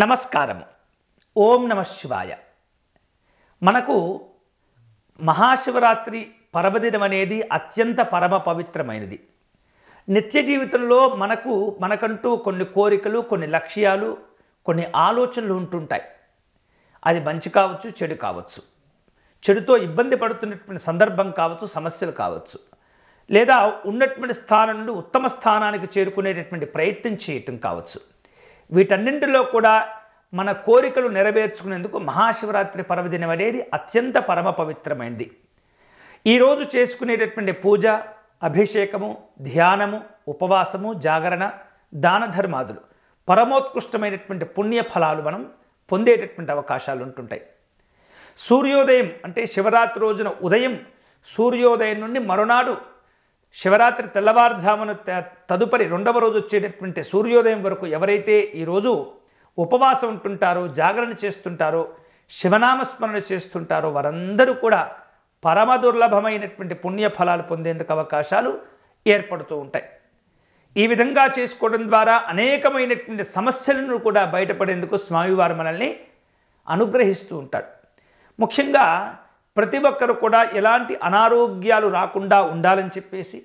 నమస్కారం ఓం నమ శివాయ మనకు మహాశివరాత్రి పర్వదినం అనేది అత్యంత పరమ పవిత్రమైనది నిత్య జీవితంలో మనకు మనకంటూ కొన్ని కోరికలు కొన్ని లక్ష్యాలు కొన్ని ఆలోచనలు ఉంటుంటాయి అది మంచి కావచ్చు చెడు కావచ్చు చెడుతో ఇబ్బంది పడుతున్నటువంటి సందర్భం కావచ్చు సమస్యలు కావచ్చు లేదా ఉన్నటువంటి స్థానం నుండి ఉత్తమ స్థానానికి చేరుకునేటటువంటి ప్రయత్నం చేయటం కావచ్చు వీటన్నింటిలో కూడా మన కోరికలు నెరవేర్చుకునేందుకు మహాశివరాత్రి పర్వదినం అనేది అత్యంత పరమ పవిత్రమైంది ఈరోజు చేసుకునేటటువంటి పూజ అభిషేకము ధ్యానము ఉపవాసము జాగరణ దాన ధర్మాదులు పరమోత్కృష్టమైనటువంటి పుణ్య ఫలాలు మనం పొందేటటువంటి అవకాశాలు ఉంటుంటాయి సూర్యోదయం అంటే శివరాత్రి రోజున ఉదయం సూర్యోదయం నుండి మరునాడు శివరాత్రి తెల్లవారుజామును తదుపరి రెండవ రోజు వచ్చేటటువంటి సూర్యోదయం వరకు ఎవరైతే ఈరోజు ఉపవాసం ఉంటుంటారో జాగరణ చేస్తుంటారో శివనామస్మరణ చేస్తుంటారో వారందరూ కూడా పరమ దుర్లభమైనటువంటి పుణ్య ఫలాలు పొందేందుకు అవకాశాలు ఏర్పడుతూ ఉంటాయి ఈ విధంగా చేసుకోవడం ద్వారా అనేకమైనటువంటి సమస్యలను కూడా బయటపడేందుకు స్వామివారు మనల్ని అనుగ్రహిస్తూ ఉంటాడు ముఖ్యంగా ప్రతి ఒక్కరు కూడా ఎలాంటి అనారోగ్యాలు రాకుండా ఉండాలని చెప్పేసి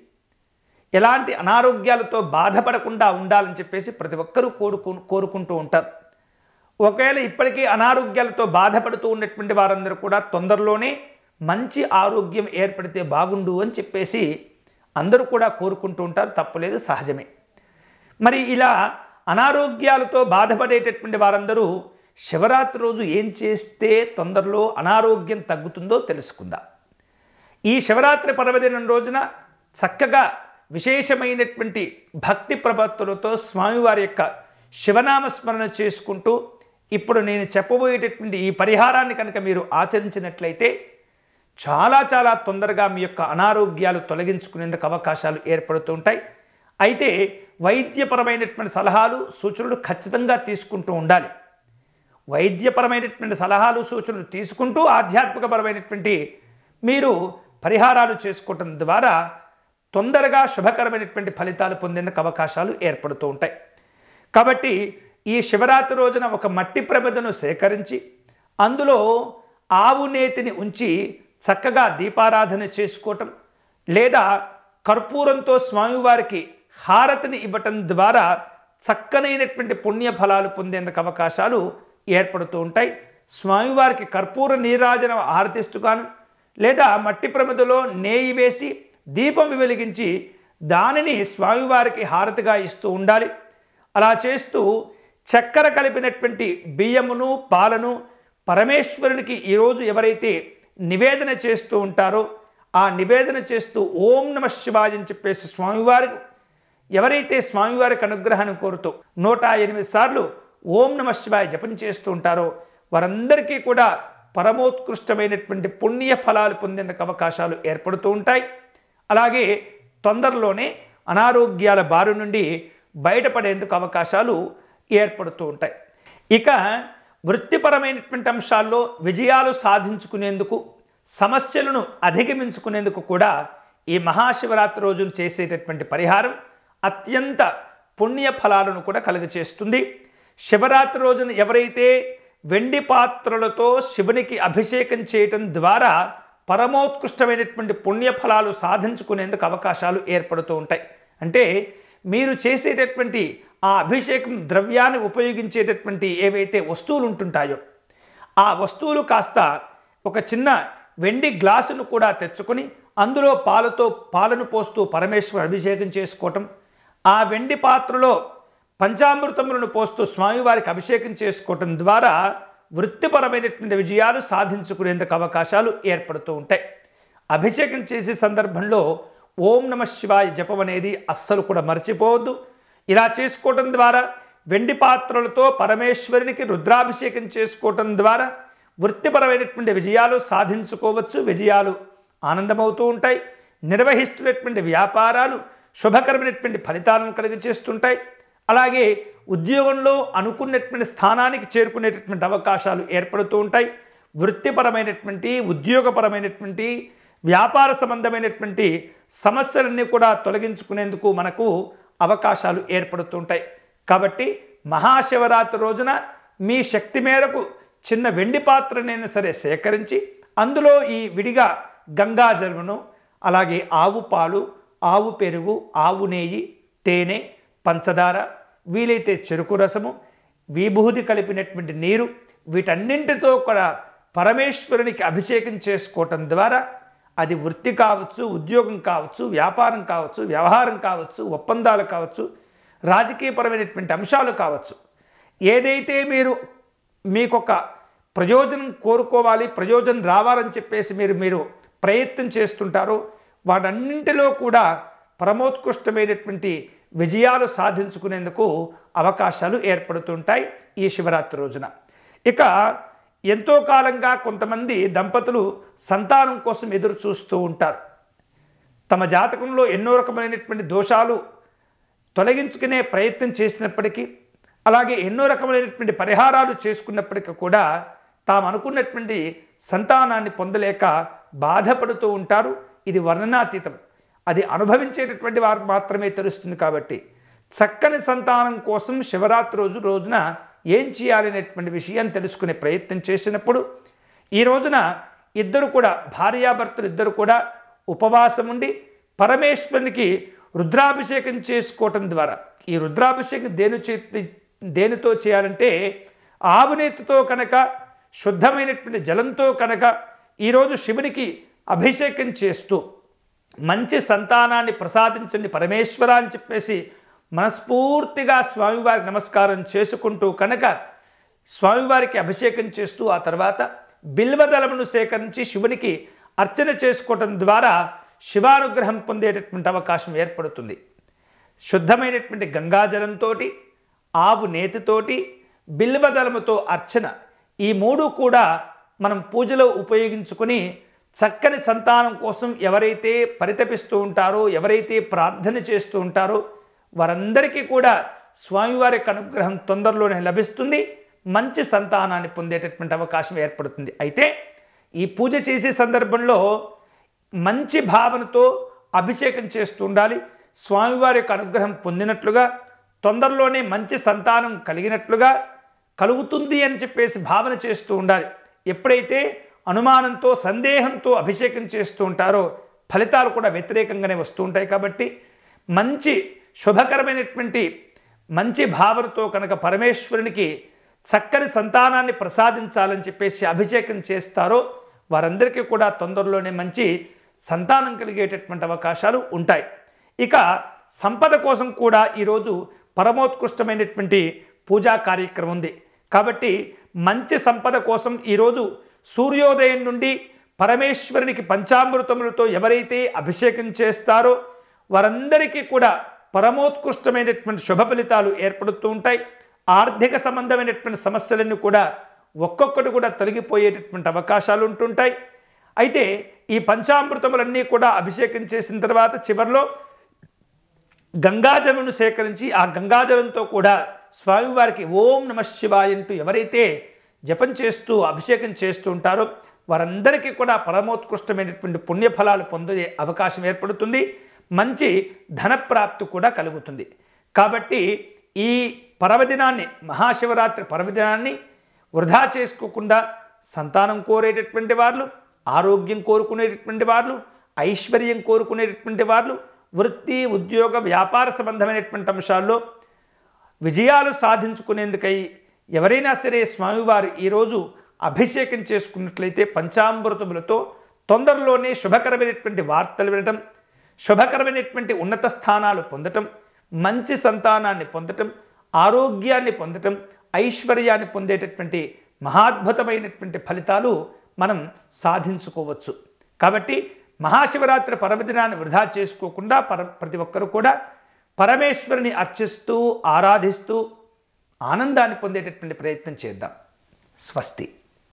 ఎలాంటి అనారోగ్యాలతో బాధపడకుండా ఉండాలని చెప్పేసి ప్రతి ఒక్కరూ కోరుకు కోరుకుంటూ ఉంటారు ఒకవేళ ఇప్పటికీ అనారోగ్యాలతో బాధపడుతూ ఉన్నటువంటి వారందరూ కూడా తొందరలోనే మంచి ఆరోగ్యం ఏర్పడితే బాగుండు అని చెప్పేసి అందరూ కూడా కోరుకుంటూ ఉంటారు తప్పులేదు సహజమే మరి ఇలా అనారోగ్యాలతో బాధపడేటటువంటి వారందరూ శివరాత్రి రోజు ఏం చేస్తే తొందరలో అనారోగ్యం తగ్గుతుందో తెలుసుకుందాం ఈ శివరాత్రి పర్వదినం రోజున చక్కగా విశేషమైనటువంటి భక్తి ప్రభక్తులతో స్వామివారి యొక్క శివనామస్మరణ చేసుకుంటూ ఇప్పుడు నేను చెప్పబోయేటటువంటి ఈ పరిహారాన్ని కనుక మీరు ఆచరించినట్లయితే చాలా చాలా తొందరగా మీ యొక్క అనారోగ్యాలు తొలగించుకునేందుకు అవకాశాలు ఏర్పడుతూ ఉంటాయి అయితే వైద్యపరమైనటువంటి సలహాలు సూచనలు ఖచ్చితంగా తీసుకుంటూ ఉండాలి వైద్యపరమైనటువంటి సలహాలు సూచనలు తీసుకుంటూ ఆధ్యాత్మికపరమైనటువంటి మీరు పరిహారాలు చేసుకోవటం ద్వారా తొందరగా శుభకరమైనటువంటి ఫలితాలు పొందేందుకు అవకాశాలు ఏర్పడుతూ ఉంటాయి కాబట్టి ఈ శివరాత్రి రోజున ఒక మట్టి ప్రభదను సేకరించి అందులో ఆవు నేతిని ఉంచి చక్కగా దీపారాధన చేసుకోవటం లేదా కర్పూరంతో స్వామివారికి హారతిని ఇవ్వటం ద్వారా చక్కనైనటువంటి పుణ్య ఫలాలు పొందేందుకు అవకాశాలు ఏర్పడుతూ ఉంటాయి స్వామివారికి కర్పూర నీరాజన ఆరతిస్తుగాను లేదా మట్టి ప్రమిదలో నేయి వేసి దీపం వెలిగించి దానిని స్వామివారికి హారతిగా ఇస్తూ ఉండాలి అలా చేస్తూ చక్కెర కలిపినటువంటి బియ్యమును పాలను పరమేశ్వరునికి ఈరోజు ఎవరైతే నివేదన చేస్తూ ఉంటారో ఆ నివేదన చేస్తూ ఓం నమ శివాయ అని చెప్పేసి స్వామివారికి ఎవరైతే స్వామివారికి అనుగ్రహాన్ని కోరుతూ నూట ఎనిమిది సార్లు ఓం నమ శివాయ జపం చేస్తూ ఉంటారో వారందరికీ కూడా పరమోత్కృష్టమైనటువంటి పుణ్య ఫలాలు పొందేందుకు అవకాశాలు ఏర్పడుతూ ఉంటాయి అలాగే తొందరలోనే అనారోగ్యాల బారి నుండి బయటపడేందుకు అవకాశాలు ఏర్పడుతూ ఉంటాయి ఇక వృత్తిపరమైనటువంటి అంశాల్లో విజయాలు సాధించుకునేందుకు సమస్యలను అధిగమించుకునేందుకు కూడా ఈ మహాశివరాత్రి రోజును చేసేటటువంటి పరిహారం అత్యంత పుణ్య ఫలాలను కూడా కలుగచేస్తుంది శివరాత్రి రోజున ఎవరైతే వెండి పాత్రలతో శివునికి అభిషేకం చేయటం ద్వారా పరమోత్కృష్టమైనటువంటి పుణ్యఫలాలు సాధించుకునేందుకు అవకాశాలు ఏర్పడుతూ ఉంటాయి అంటే మీరు చేసేటటువంటి ఆ అభిషేకం ద్రవ్యాన్ని ఉపయోగించేటటువంటి ఏవైతే వస్తువులు ఉంటుంటాయో ఆ వస్తువులు కాస్త ఒక చిన్న వెండి గ్లాసును కూడా తెచ్చుకొని అందులో పాలతో పాలను పోస్తూ పరమేశ్వర అభిషేకం చేసుకోవటం ఆ వెండి పాత్రలో పంచామృతములను పోస్తూ స్వామివారికి అభిషేకం చేసుకోవటం ద్వారా వృత్తిపరమైనటువంటి విజయాలు సాధించుకునేందుకు అవకాశాలు ఏర్పడుతూ ఉంటాయి అభిషేకం చేసే సందర్భంలో ఓం నమ శివాయ జపం అనేది అస్సలు కూడా మర్చిపోవద్దు ఇలా చేసుకోవటం ద్వారా వెండి పాత్రలతో పరమేశ్వరునికి రుద్రాభిషేకం చేసుకోవటం ద్వారా వృత్తిపరమైనటువంటి విజయాలు సాధించుకోవచ్చు విజయాలు ఆనందమవుతూ ఉంటాయి నిర్వహిస్తున్నటువంటి వ్యాపారాలు శుభకరమైనటువంటి ఫలితాలను కలిగి చేస్తుంటాయి అలాగే ఉద్యోగంలో అనుకున్నటువంటి స్థానానికి చేరుకునేటటువంటి అవకాశాలు ఏర్పడుతూ ఉంటాయి వృత్తిపరమైనటువంటి ఉద్యోగపరమైనటువంటి వ్యాపార సంబంధమైనటువంటి సమస్యలన్నీ కూడా తొలగించుకునేందుకు మనకు అవకాశాలు ఏర్పడుతూ ఉంటాయి కాబట్టి మహాశివరాత్రి రోజున మీ శక్తి మేరకు చిన్న వెండి పాత్రనైనా సరే సేకరించి అందులో ఈ విడిగా గంగాజలమును అలాగే ఆవు పాలు ఆవు పెరుగు ఆవు నెయ్యి తేనె పంచదార వీలైతే చెరుకు రసము విభూది కలిపినటువంటి నీరు వీటన్నింటితో కూడా పరమేశ్వరునికి అభిషేకం చేసుకోవటం ద్వారా అది వృత్తి కావచ్చు ఉద్యోగం కావచ్చు వ్యాపారం కావచ్చు వ్యవహారం కావచ్చు ఒప్పందాలు కావచ్చు రాజకీయపరమైనటువంటి అంశాలు కావచ్చు ఏదైతే మీరు మీకొక ప్రయోజనం కోరుకోవాలి ప్రయోజనం రావాలని చెప్పేసి మీరు మీరు ప్రయత్నం చేస్తుంటారో వాటన్నింటిలో కూడా పరమోత్కృష్టమైనటువంటి విజయాలు సాధించుకునేందుకు అవకాశాలు ఏర్పడుతుంటాయి ఈ శివరాత్రి రోజున ఇక ఎంతో కాలంగా కొంతమంది దంపతులు సంతానం కోసం ఎదురు చూస్తూ ఉంటారు తమ జాతకంలో ఎన్నో రకమైనటువంటి దోషాలు తొలగించుకునే ప్రయత్నం చేసినప్పటికీ అలాగే ఎన్నో రకమైనటువంటి పరిహారాలు చేసుకున్నప్పటికీ కూడా తాము అనుకున్నటువంటి సంతానాన్ని పొందలేక బాధపడుతూ ఉంటారు ఇది వర్ణనాతీతం అది అనుభవించేటటువంటి వారికి మాత్రమే తెలుస్తుంది కాబట్టి చక్కని సంతానం కోసం శివరాత్రి రోజు రోజున ఏం చేయాలనేటువంటి విషయం తెలుసుకునే ప్రయత్నం చేసినప్పుడు ఈ రోజున ఇద్దరు కూడా భార్యాభర్తలు ఇద్దరు కూడా ఉపవాసం ఉండి పరమేశ్వరునికి రుద్రాభిషేకం చేసుకోవటం ద్వారా ఈ రుద్రాభిషేకం దేని చేతి దేనితో చేయాలంటే ఆవునేతితో కనుక శుద్ధమైనటువంటి జలంతో కనుక ఈరోజు శివునికి అభిషేకం చేస్తూ మంచి సంతానాన్ని ప్రసాదించండి పరమేశ్వర అని చెప్పేసి మనస్ఫూర్తిగా స్వామివారికి నమస్కారం చేసుకుంటూ కనుక స్వామివారికి అభిషేకం చేస్తూ ఆ తర్వాత బిల్వదళమును సేకరించి శివునికి అర్చన చేసుకోవటం ద్వారా శివానుగ్రహం పొందేటటువంటి అవకాశం ఏర్పడుతుంది శుద్ధమైనటువంటి గంగాజలంతో ఆవు నేతితోటి బిల్వదళముతో అర్చన ఈ మూడు కూడా మనం పూజలో ఉపయోగించుకొని చక్కని సంతానం కోసం ఎవరైతే పరితపిస్తూ ఉంటారో ఎవరైతే ప్రార్థన చేస్తూ ఉంటారో వారందరికీ కూడా స్వామివారి యొక్క అనుగ్రహం తొందరలోనే లభిస్తుంది మంచి సంతానాన్ని పొందేటటువంటి అవకాశం ఏర్పడుతుంది అయితే ఈ పూజ చేసే సందర్భంలో మంచి భావనతో అభిషేకం చేస్తూ ఉండాలి స్వామివారి యొక్క అనుగ్రహం పొందినట్లుగా తొందరలోనే మంచి సంతానం కలిగినట్లుగా కలుగుతుంది అని చెప్పేసి భావన చేస్తూ ఉండాలి ఎప్పుడైతే అనుమానంతో సందేహంతో అభిషేకం చేస్తూ ఉంటారో ఫలితాలు కూడా వ్యతిరేకంగానే వస్తూ ఉంటాయి కాబట్టి మంచి శుభకరమైనటువంటి మంచి భావనతో కనుక పరమేశ్వరునికి చక్కని సంతానాన్ని ప్రసాదించాలని చెప్పేసి అభిషేకం చేస్తారో వారందరికీ కూడా తొందరలోనే మంచి సంతానం కలిగేటటువంటి అవకాశాలు ఉంటాయి ఇక సంపద కోసం కూడా ఈరోజు పరమోత్కృష్టమైనటువంటి పూజా కార్యక్రమం ఉంది కాబట్టి మంచి సంపద కోసం ఈరోజు సూర్యోదయం నుండి పరమేశ్వరునికి పంచామృతములతో ఎవరైతే అభిషేకం చేస్తారో వారందరికీ కూడా పరమోత్కృష్టమైనటువంటి శుభ ఫలితాలు ఏర్పడుతూ ఉంటాయి ఆర్థిక సంబంధమైనటువంటి సమస్యలన్నీ కూడా ఒక్కొక్కటి కూడా తొలగిపోయేటటువంటి అవకాశాలు ఉంటుంటాయి అయితే ఈ పంచామృతములన్నీ కూడా అభిషేకం చేసిన తర్వాత చివరిలో గంగాజలను సేకరించి ఆ గంగాజలంతో కూడా స్వామివారికి ఓం నమ శివాయంటూ ఎవరైతే జపం చేస్తూ అభిషేకం చేస్తూ ఉంటారు వారందరికీ కూడా పరమోత్కృష్టమైనటువంటి పుణ్యఫలాలు పొందే అవకాశం ఏర్పడుతుంది మంచి ధనప్రాప్తి కూడా కలుగుతుంది కాబట్టి ఈ పర్వదినాన్ని మహాశివరాత్రి పర్వదినాన్ని వృధా చేసుకోకుండా సంతానం కోరేటటువంటి వాళ్ళు ఆరోగ్యం కోరుకునేటటువంటి వాళ్ళు ఐశ్వర్యం కోరుకునేటటువంటి వాళ్ళు వృత్తి ఉద్యోగ వ్యాపార సంబంధమైనటువంటి అంశాల్లో విజయాలు సాధించుకునేందుకై ఎవరైనా సరే స్వామివారు ఈరోజు అభిషేకం చేసుకున్నట్లయితే పంచామృతములతో తొందరలోనే శుభకరమైనటువంటి వార్తలు వినటం శుభకరమైనటువంటి ఉన్నత స్థానాలు పొందటం మంచి సంతానాన్ని పొందటం ఆరోగ్యాన్ని పొందటం ఐశ్వర్యాన్ని పొందేటటువంటి మహాద్భుతమైనటువంటి ఫలితాలు మనం సాధించుకోవచ్చు కాబట్టి మహాశివరాత్రి పర్వదినాన్ని వృధా చేసుకోకుండా పర ప్రతి ఒక్కరూ కూడా పరమేశ్వరుని అర్చిస్తూ ఆరాధిస్తూ ఆనందాన్ని పొందేటటువంటి ప్రయత్నం చేద్దాం స్వస్తి